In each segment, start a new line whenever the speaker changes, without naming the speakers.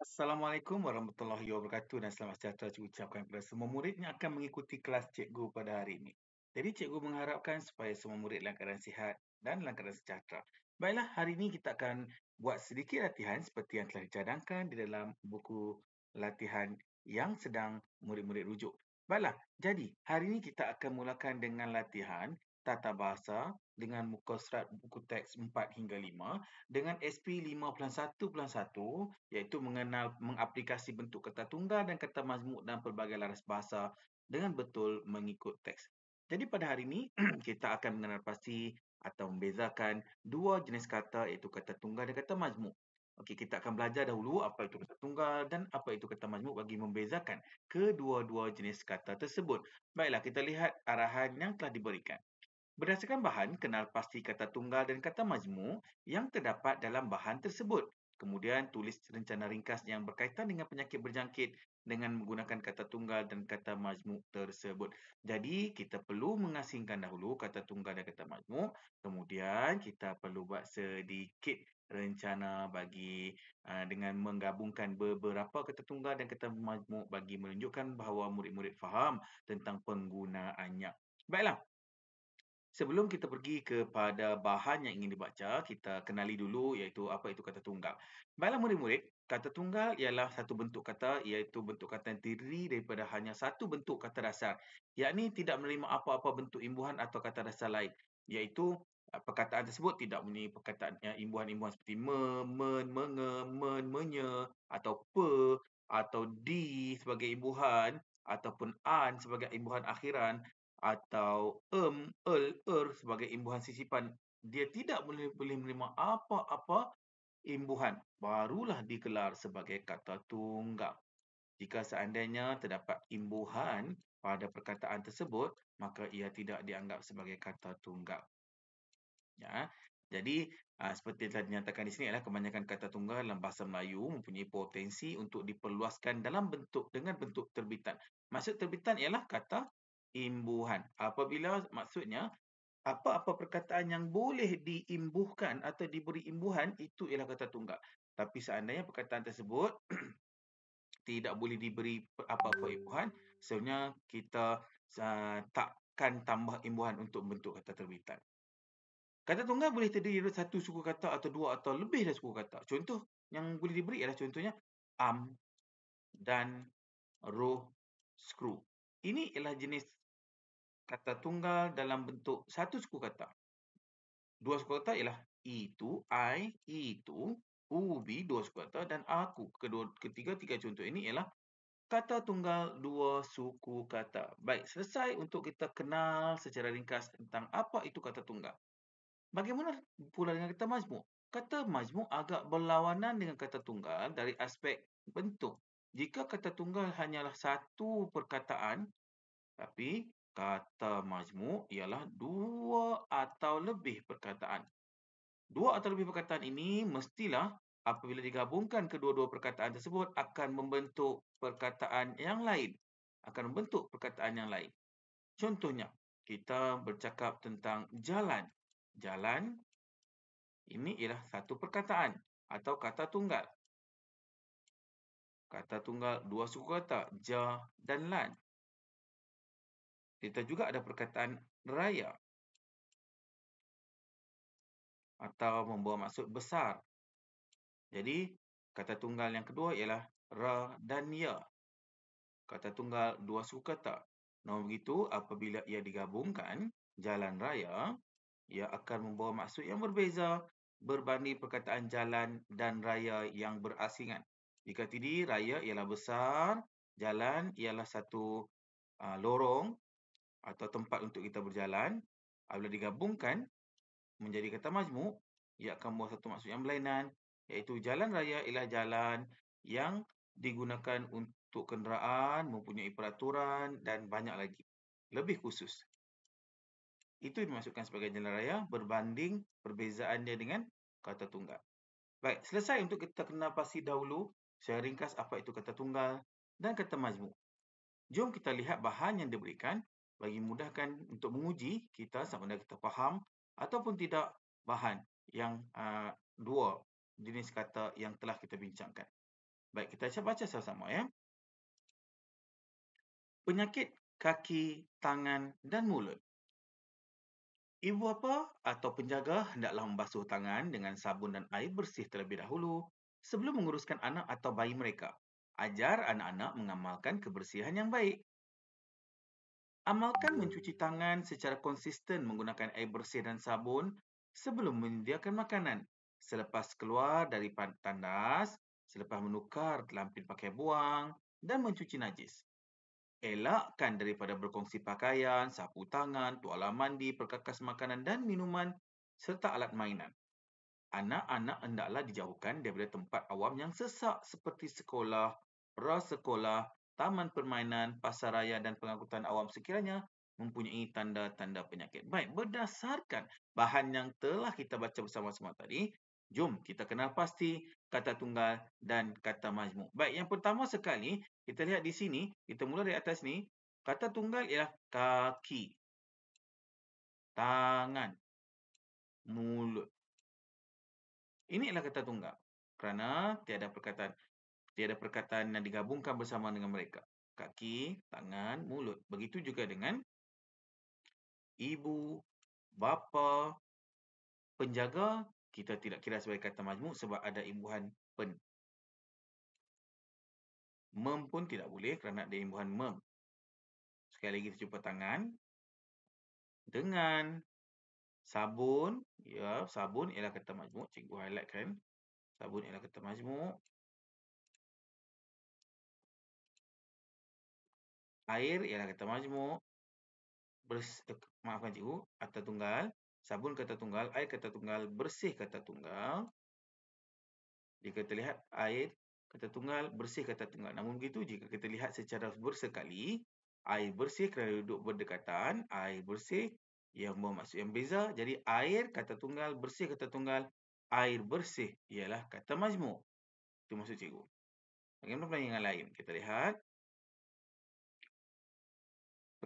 Assalamualaikum warahmatullahi wabarakatuh dan selamat sejahtera Saya ucapkan kepada semua murid yang akan mengikuti kelas cikgu pada hari ini. Jadi cikgu mengharapkan supaya semua murid dalam keadaan sihat dan dalam keadaan sejahtera. Baiklah, hari ini kita akan buat sedikit latihan seperti yang telah dicadangkan di dalam buku latihan yang sedang murid-murid rujuk. Baiklah, jadi hari ini kita akan mulakan dengan latihan tata bahasa dengan muka serat buku teks 4 hingga 5 dengan SP 5.1.1 iaitu mengenal mengaplikasi bentuk kata tunggal dan kata majmuk dalam pelbagai laras bahasa dengan betul mengikut teks. Jadi pada hari ini kita akan mengenal pasti atau membezakan dua jenis kata iaitu kata tunggal dan kata majmuk. Okey, kita akan belajar dahulu apa itu kata tunggal dan apa itu kata majmuk bagi membezakan kedua-dua jenis kata tersebut. Baiklah, kita lihat arahan yang telah diberikan. Berdasarkan bahan, kenal pasti kata tunggal dan kata majmu yang terdapat dalam bahan tersebut. Kemudian, tulis rencana ringkas yang berkaitan dengan penyakit berjangkit dengan menggunakan kata tunggal dan kata majmu tersebut. Jadi, kita perlu mengasingkan dahulu kata tunggal dan kata majmu. Kemudian, kita perlu buat sedikit rencana bagi eh, dengan menggabungkan beberapa kata tunggal dan kata majmu bagi menunjukkan bahawa murid-murid faham tentang penggunaannya. Baiklah, Sebelum kita pergi kepada bahan yang ingin dibaca, kita kenali dulu iaitu apa itu kata tunggal. Baiklah murid-murid, kata tunggal ialah satu bentuk kata iaitu bentuk kata yang terdiri daripada hanya satu bentuk kata dasar. ini tidak menerima apa-apa bentuk imbuhan atau kata dasar lain. Iaitu eh, perkataan tersebut tidak menerima perkataan yang eh, imbuhan-imbuhan seperti me, men, menge, men, menye atau pe atau di sebagai imbuhan ataupun an sebagai imbuhan akhiran atau em, el, er sebagai imbuhan sisipan. Dia tidak boleh, boleh menerima apa-apa imbuhan. Barulah digelar sebagai kata tunggal. Jika seandainya terdapat imbuhan pada perkataan tersebut, maka ia tidak dianggap sebagai kata tunggal. Ya. Jadi, aa, ah, seperti telah dinyatakan di sini adalah kebanyakan kata tunggal dalam bahasa Melayu mempunyai potensi untuk diperluaskan dalam bentuk dengan bentuk terbitan. Maksud terbitan ialah kata imbuhan. Apabila maksudnya apa-apa perkataan yang boleh diimbuhkan atau diberi imbuhan itu ialah kata tunggal. Tapi seandainya perkataan tersebut tidak boleh diberi apa-apa imbuhan, sebenarnya kita uh, takkan tambah imbuhan untuk bentuk kata terbitan. Kata tunggal boleh terdiri dari satu suku kata atau dua atau lebih dari suku kata. Contoh yang boleh diberi ialah contohnya am dan roh screw. Ini ialah jenis kata tunggal dalam bentuk satu suku kata. Dua suku kata ialah itu, I, itu, ubi, dua suku kata dan aku. Kedua, ketiga, tiga contoh ini ialah kata tunggal dua suku kata. Baik, selesai untuk kita kenal secara ringkas tentang apa itu kata tunggal. Bagaimana pula dengan kata majmuk? Kata majmuk agak berlawanan dengan kata tunggal dari aspek bentuk. Jika kata tunggal hanyalah satu perkataan, tapi kata majmu ialah dua atau lebih perkataan. Dua atau lebih perkataan ini mestilah apabila digabungkan kedua-dua perkataan tersebut akan membentuk perkataan yang lain. Akan membentuk perkataan yang lain. Contohnya, kita bercakap tentang jalan. Jalan ini ialah satu perkataan atau kata tunggal.
Kata tunggal dua suku kata, ja dan lan. Kita juga ada perkataan raya. Atau membawa maksud besar. Jadi,
kata tunggal yang kedua ialah ra dan ya. Kata tunggal dua suku kata. Namun begitu, apabila ia digabungkan, jalan raya, ia akan membawa maksud yang berbeza berbanding perkataan jalan dan raya yang berasingan. Jika tidak, raya ialah besar, jalan ialah satu uh, lorong atau tempat untuk kita berjalan apabila digabungkan menjadi kata majmuk ia akan membuat satu maksud yang berlainan iaitu jalan raya ialah jalan yang digunakan untuk kenderaan mempunyai peraturan dan banyak lagi lebih khusus itu dimasukkan sebagai jalan raya berbanding perbezaannya dengan kata tunggal baik selesai untuk kita kenal pasti dahulu saya ringkas apa itu kata tunggal dan kata majmuk jom kita lihat bahan yang diberikan bagi mudahkan untuk menguji kita sama ada kita faham ataupun tidak bahan yang uh, dua jenis kata yang telah kita
bincangkan. Baik, kita baca sama-sama ya. Penyakit kaki, tangan dan mulut. Ibu apa
atau penjaga hendaklah membasuh tangan dengan sabun dan air bersih terlebih dahulu sebelum menguruskan anak atau bayi mereka. Ajar anak-anak mengamalkan kebersihan yang baik Amalkan mencuci tangan secara konsisten menggunakan air bersih dan sabun sebelum menyediakan makanan. Selepas keluar dari tandas, selepas menukar lampin pakai buang dan mencuci najis. Elakkan daripada berkongsi pakaian, sapu tangan, tuala mandi, perkakas makanan dan minuman serta alat mainan. Anak-anak hendaklah dijauhkan daripada tempat awam yang sesak seperti sekolah, prasekolah taman permainan, pasaraya dan pengangkutan awam sekiranya mempunyai tanda-tanda penyakit. Baik, berdasarkan bahan yang telah kita baca bersama-sama tadi, jom kita kenal pasti kata tunggal dan kata majmuk. Baik, yang pertama sekali, kita lihat di sini, kita mula dari atas ni,
kata tunggal ialah kaki, tangan, mulut. Ini adalah kata tunggal kerana
tiada perkataan tiada perkataan yang digabungkan bersama dengan mereka. Kaki, tangan, mulut. Begitu juga dengan ibu, bapa, penjaga. Kita tidak kira sebagai kata majmuk sebab ada imbuhan pen.
Mem pun tidak boleh kerana ada imbuhan mem. Sekali lagi kita jumpa tangan. Dengan sabun. Ya, sabun ialah kata majmuk. Cikgu highlight kan. Sabun ialah kata majmuk. air ialah kata majmuk bers eh, maafkan cikgu kata tunggal sabun
kata tunggal air kata tunggal bersih kata tunggal jika terlihat air kata tunggal bersih kata tunggal namun begitu jika kita lihat secara bersekali air bersih kerana duduk berdekatan air bersih yang bermaksud yang beza jadi air kata tunggal bersih kata tunggal air bersih ialah kata majmuk itu maksud cikgu bagaimana dengan yang lain kita lihat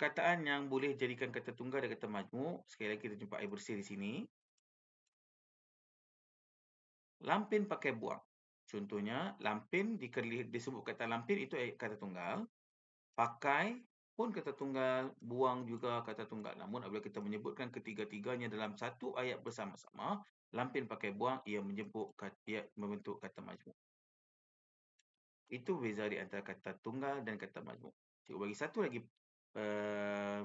perkataan yang boleh jadikan kata tunggal dan kata majmuk. Sekali lagi kita jumpa air bersih di sini. Lampin pakai buang. Contohnya, lampin disebut kata lampin itu kata tunggal. Pakai pun kata tunggal, buang juga kata tunggal. Namun, apabila kita menyebutkan ketiga-tiganya dalam satu ayat bersama-sama, lampin pakai buang, ia menyebut ia membentuk kata majmuk. Itu beza di antara kata tunggal dan kata majmuk. Cikgu bagi satu lagi Eh,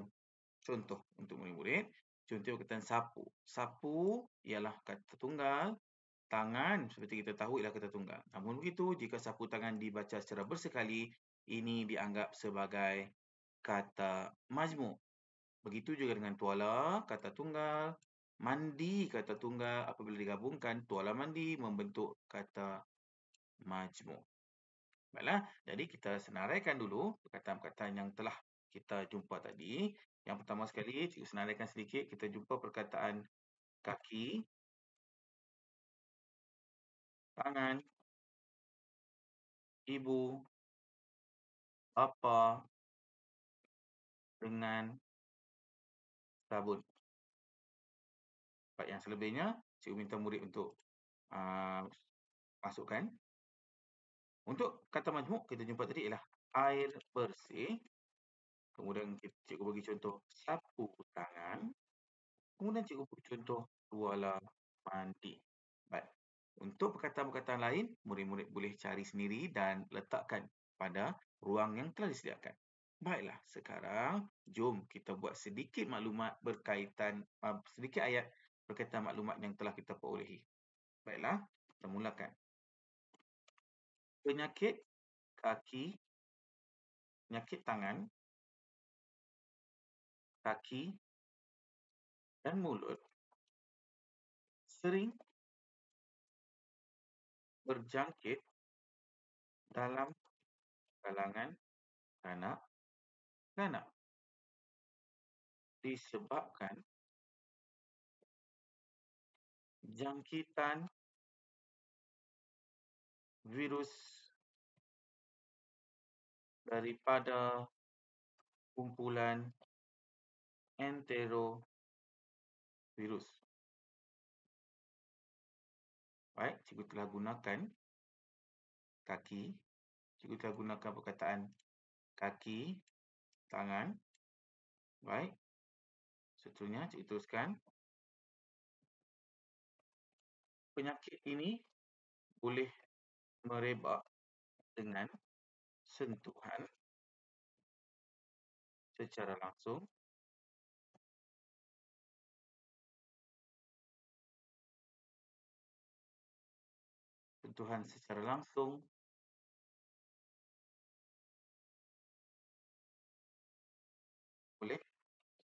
contoh untuk murid-murid. Contoh perkataan sapu. Sapu ialah kata tunggal. Tangan seperti kita tahu ialah kata tunggal. Namun begitu, jika sapu tangan dibaca secara bersekali, ini dianggap sebagai kata majmuk. Begitu juga dengan tuala, kata tunggal. Mandi, kata tunggal. Apabila digabungkan, tuala mandi membentuk kata majmuk. Baiklah, jadi kita senaraikan dulu perkataan-perkataan yang telah kita jumpa tadi. Yang pertama sekali, cikgu senaraikan sedikit, kita jumpa perkataan
kaki, tangan, ibu, bapa, dengan sabun. Yang selebihnya, cikgu minta murid untuk uh, masukkan.
Untuk kata majmuk, kita jumpa tadi ialah air bersih. Kemudian cikgu bagi contoh sapu tangan. Kemudian cikgu bagi contoh keluarlah mandi. Baik. Untuk perkataan-perkataan lain, murid-murid boleh cari sendiri dan letakkan pada ruang yang telah disediakan. Baiklah, sekarang jom kita buat sedikit maklumat berkaitan uh, sedikit ayat
berkaitan maklumat yang telah kita perolehi. Baiklah, kita mulakan. Penyakit kaki, penyakit tangan, kaki, dan mulut sering berjangkit dalam kalangan kanak-kanak disebabkan jangkitan virus daripada kumpulan enterovirus. Baik, cikgu telah gunakan kaki. Cikgu telah gunakan perkataan kaki, tangan. Baik. Seterusnya, cikgu teruskan. Penyakit ini boleh merebak dengan sentuhan secara langsung sentuhan secara langsung oleh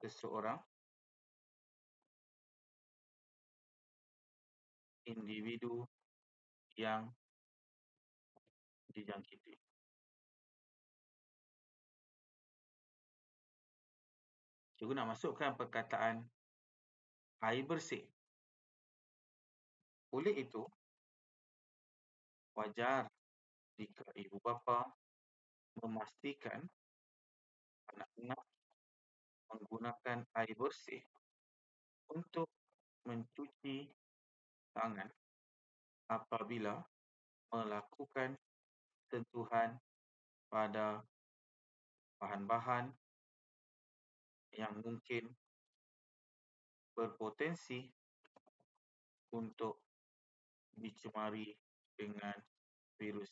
seseorang individu yang dijangkiti. Cikgu nak masukkan perkataan air bersih. Oleh itu, wajar jika ibu bapa memastikan anak-anak menggunakan air bersih untuk mencuci tangan apabila melakukan sentuhan pada bahan-bahan yang mungkin berpotensi untuk dicemari dengan
virus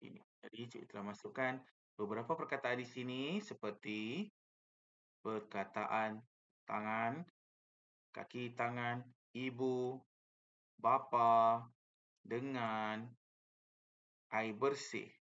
ini. Jadi, cikgu telah masukkan beberapa perkataan di sini seperti perkataan tangan, kaki tangan, ibu, bapa, dengan, air bersih.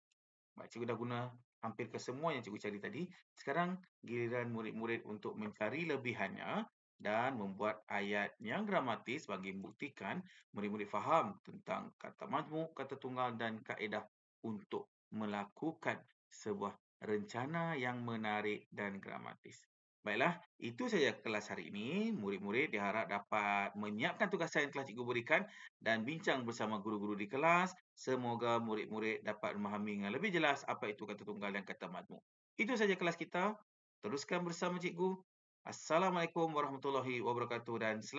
Mak cik sudah guna hampir kesemua yang cikgu cari tadi. Sekarang giliran murid-murid untuk mencari lebihannya dan membuat ayat yang gramatis bagi membuktikan murid-murid faham tentang kata majmu, kata tunggal dan kaedah untuk melakukan sebuah rencana yang menarik dan gramatis. Baiklah, itu saja kelas hari ini. Murid-murid diharap dapat menyiapkan tugasan yang telah cikgu berikan dan bincang bersama guru-guru di kelas. Semoga murid-murid dapat memahami dengan lebih jelas apa itu kata tunggal dan kata majmu. Itu saja kelas kita. Teruskan bersama cikgu Assalamualaikum warahmatullahi wabarakatuh dan selamat